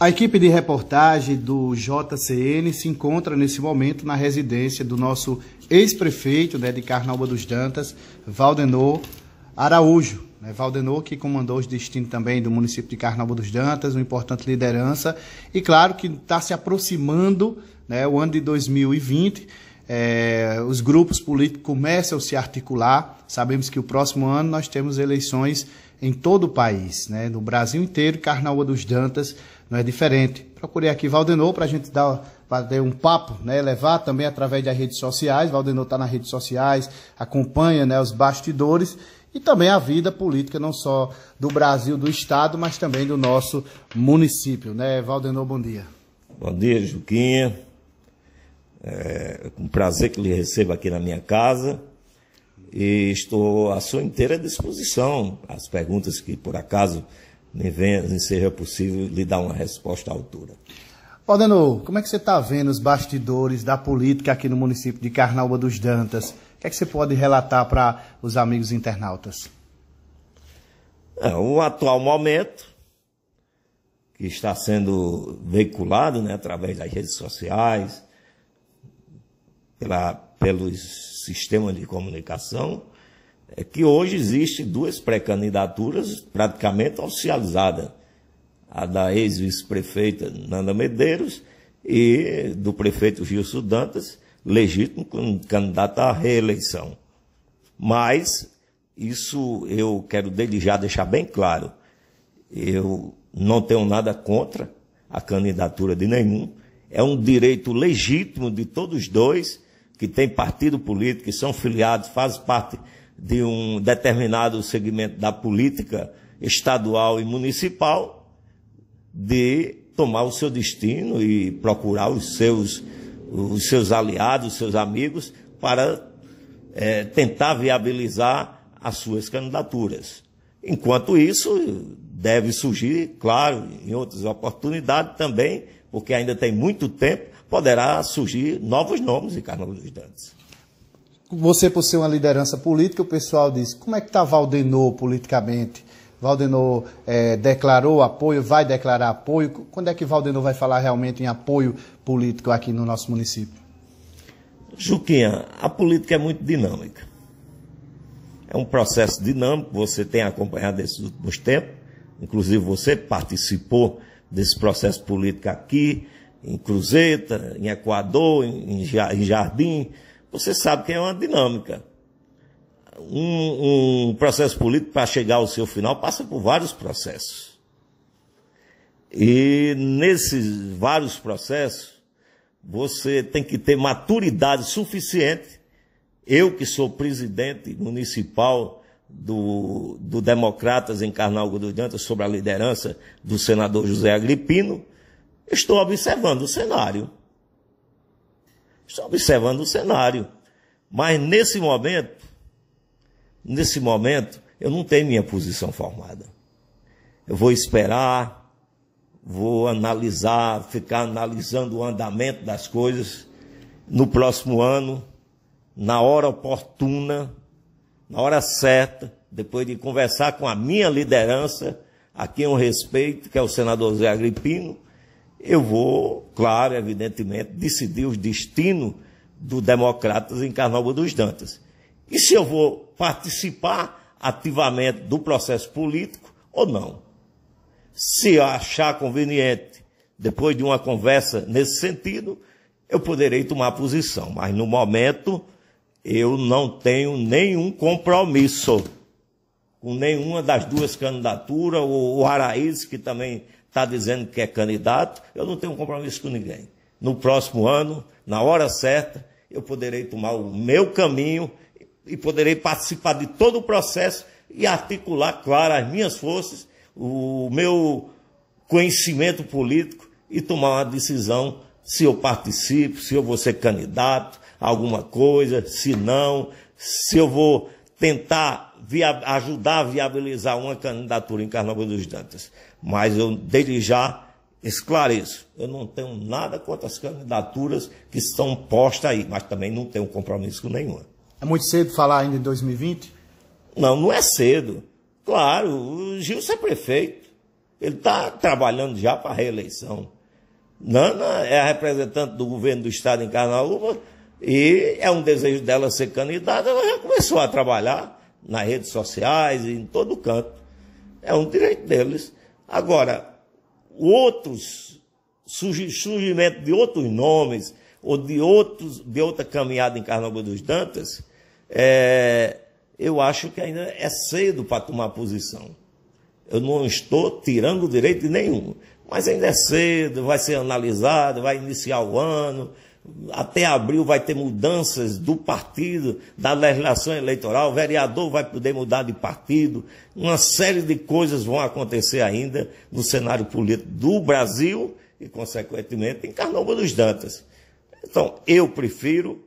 A equipe de reportagem do JCN se encontra nesse momento na residência do nosso ex-prefeito né, de Carnaúba dos Dantas, Valdenor Araújo. Né, Valdenor, que comandou os destinos também do município de Carnaúba dos Dantas, uma importante liderança. E claro que está se aproximando né, o ano de 2020. É, eh, os grupos políticos começam a se articular. Sabemos que o próximo ano nós temos eleições em todo o país, né, no Brasil inteiro, Carnaúba dos Dantas não é diferente. Procurei aqui Valdenor para a gente dar bater um papo, né, levar também através das redes sociais. Valdenor está nas redes sociais, acompanha né, os bastidores e também a vida política, não só do Brasil, do Estado, mas também do nosso município. Né? Valdenor, bom dia. Bom dia, Juquinha. É um é prazer que lhe recebo aqui na minha casa e estou à sua inteira disposição. As perguntas que por acaso nem, venha, nem seja possível lhe dar uma resposta à altura. Aldenor, como é que você está vendo os bastidores da política aqui no município de Carnaúba dos Dantas? O que é que você pode relatar para os amigos internautas? É, o atual momento, que está sendo veiculado né, através das redes sociais, pela, pelos sistemas de comunicação, é que hoje existe duas pré-candidaturas praticamente oficializadas. A da ex-vice-prefeita Nanda Medeiros e do prefeito Gilson Dantas, legítimo candidato à reeleição. Mas isso eu quero desde já deixar bem claro. Eu não tenho nada contra a candidatura de nenhum. É um direito legítimo de todos dois que têm partido político, que são filiados, fazem parte de um determinado segmento da política estadual e municipal de tomar o seu destino e procurar os seus, os seus aliados, os seus amigos, para é, tentar viabilizar as suas candidaturas. Enquanto isso, deve surgir, claro, em outras oportunidades também, porque ainda tem muito tempo, poderá surgir novos nomes de Carlos Dantes você, por ser uma liderança política, o pessoal diz: como é que está Valdenor politicamente? Valdenor é, declarou apoio, vai declarar apoio. Quando é que Valdenor vai falar realmente em apoio político aqui no nosso município? Juquinha, a política é muito dinâmica. É um processo dinâmico, você tem acompanhado esses últimos tempos, inclusive você participou desse processo político aqui, em Cruzeta, em Equador, em Jardim, você sabe que é uma dinâmica. Um, um processo político, para chegar ao seu final, passa por vários processos. E nesses vários processos, você tem que ter maturidade suficiente. Eu, que sou presidente municipal do, do Democratas em Carnaúba do Dantas, sobre a liderança do senador José Agripino, estou observando o cenário está observando o cenário. Mas nesse momento, nesse momento, eu não tenho minha posição formada. Eu vou esperar, vou analisar, ficar analisando o andamento das coisas no próximo ano, na hora oportuna, na hora certa, depois de conversar com a minha liderança, a quem eu respeito, que é o senador Zé Agripino, eu vou, claro, evidentemente, decidir os destinos do Democratas em Carnaúba dos Dantas. E se eu vou participar ativamente do processo político ou não. Se eu achar conveniente, depois de uma conversa nesse sentido, eu poderei tomar posição. Mas no momento, eu não tenho nenhum compromisso com nenhuma das duas candidaturas, o Araíz, que também está dizendo que é candidato, eu não tenho compromisso com ninguém. No próximo ano, na hora certa, eu poderei tomar o meu caminho e poderei participar de todo o processo e articular, claro, as minhas forças, o meu conhecimento político e tomar uma decisão se eu participo, se eu vou ser candidato a alguma coisa, se não, se eu vou tentar ajudar a viabilizar uma candidatura em Carnaval dos Dantas. Mas eu, desde já, esclareço, eu não tenho nada contra as candidaturas que estão postas aí, mas também não tenho compromisso com nenhuma. É muito cedo falar ainda em 2020? Não, não é cedo. Claro, o Gilson é prefeito. Ele está trabalhando já para a reeleição. Nana é a representante do governo do estado em Carnaúba e é um desejo dela ser candidata. Ela já começou a trabalhar nas redes sociais e em todo canto. É um direito deles. Agora, outros, surgimento de outros nomes, ou de, outros, de outra caminhada em Carnaval dos Dantas, é, eu acho que ainda é cedo para tomar posição. Eu não estou tirando direito nenhum, mas ainda é cedo, vai ser analisado, vai iniciar o ano, até abril vai ter mudanças do partido, da legislação eleitoral, o vereador vai poder mudar de partido, uma série de coisas vão acontecer ainda no cenário político do Brasil e, consequentemente, em Carnaúba dos Dantas. Então, eu prefiro,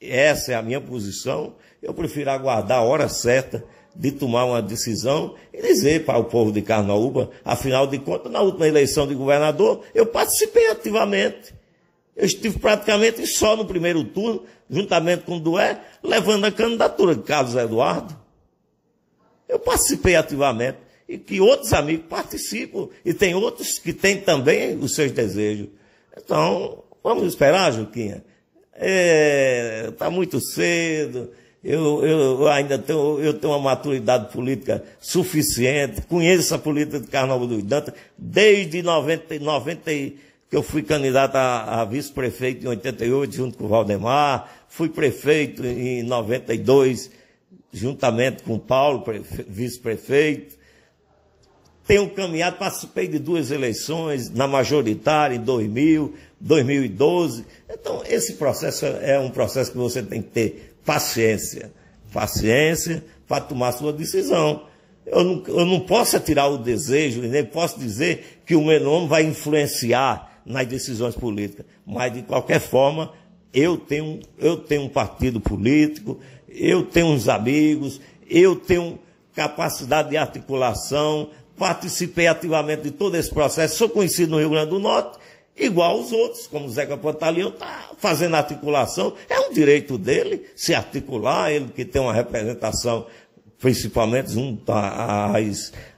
essa é a minha posição, eu prefiro aguardar a hora certa de tomar uma decisão e dizer para o povo de Carnaúba, afinal de contas, na última eleição de governador, eu participei ativamente eu estive praticamente só no primeiro turno, juntamente com o Dué, levando a candidatura de Carlos Eduardo. Eu participei ativamente e que outros amigos participam e tem outros que têm também os seus desejos. Então, vamos esperar, Juquinha. Está é, tá muito cedo. Eu, eu, ainda tenho, eu tenho uma maturidade política suficiente, conheço a política de Carnaval dos Dantas desde 90, 90, que eu fui candidato a, a vice-prefeito em 88, junto com o Valdemar, fui prefeito em 92, juntamente com o Paulo, vice-prefeito. Tenho caminhado, participei de duas eleições, na majoritária, em 2000, 2012. Então, esse processo é, é um processo que você tem que ter paciência. Paciência para tomar sua decisão. Eu não, eu não posso tirar o desejo, nem posso dizer que o meu nome vai influenciar nas decisões políticas. Mas, de qualquer forma, eu tenho, eu tenho um partido político, eu tenho uns amigos, eu tenho capacidade de articulação, participei ativamente de todo esse processo, sou conhecido no Rio Grande do Norte, igual os outros, como o Zeca Pantaleão está fazendo articulação, é um direito dele se articular, ele que tem uma representação principalmente junto à,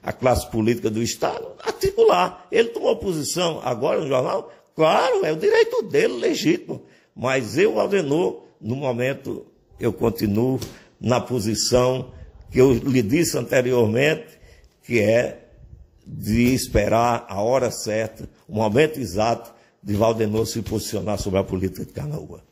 à classe política do Estado, articular. Ele tomou posição agora no jornal, claro, é o direito dele, legítimo. Mas eu, Aldenor, no momento, eu continuo na posição que eu lhe disse anteriormente, que é de esperar a hora certa, o momento exato de Valdenor se posicionar sobre a política de Canaúba.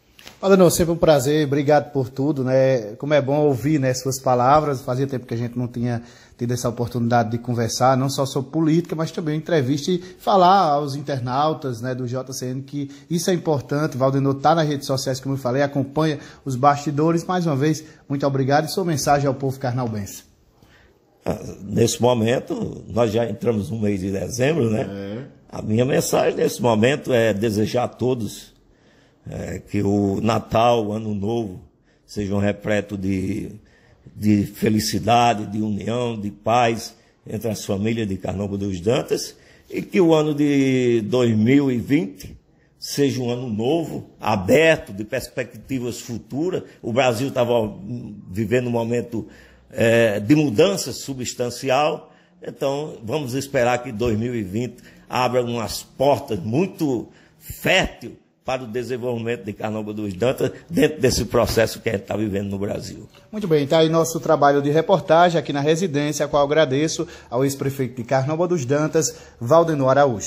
Adelino, sempre um prazer, obrigado por tudo, né? Como é bom ouvir né, suas palavras, fazia tempo que a gente não tinha tido essa oportunidade de conversar, não só sobre política, mas também entrevista e falar aos internautas né, do JCN que isso é importante. Valdenor está nas redes sociais, como eu falei, acompanha os bastidores. Mais uma vez, muito obrigado e sua mensagem ao povo carnalbense. Ah, nesse momento, nós já entramos no mês de dezembro, né? É. A minha mensagem nesse momento é desejar a todos é, que o Natal, o Ano Novo, sejam repletos de, de felicidade, de união, de paz entre as famílias de Carnaúba dos Dantas e que o ano de 2020 seja um ano novo, aberto, de perspectivas futuras. O Brasil estava vivendo um momento é, de mudança substancial, então vamos esperar que 2020 abra umas portas muito férteis para o desenvolvimento de Carnaúba dos Dantas dentro desse processo que a gente está vivendo no Brasil. Muito bem, está aí nosso trabalho de reportagem aqui na residência, a qual agradeço ao ex-prefeito de Carnaúba dos Dantas, Valdeno Araújo.